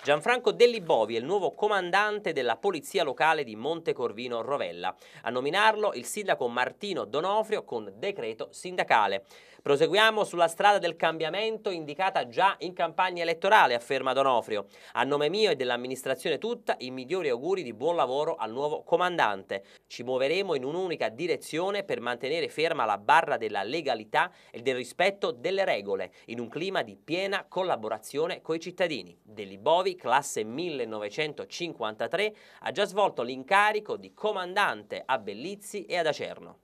Gianfranco Dellibovi è il nuovo comandante della Polizia Locale di Montecorvino Rovella. A nominarlo il sindaco Martino Donofrio con decreto sindacale. Proseguiamo sulla strada del cambiamento indicata già in campagna elettorale, afferma Donofrio. A nome mio e dell'amministrazione tutta i migliori auguri di buon lavoro al nuovo comandante. Ci muoveremo in un'unica direzione per mantenere ferma la barra della legalità e del rispetto delle regole, in un clima di piena collaborazione coi cittadini. Dellibovi classe 1953, ha già svolto l'incarico di comandante a Bellizzi e ad Acerno.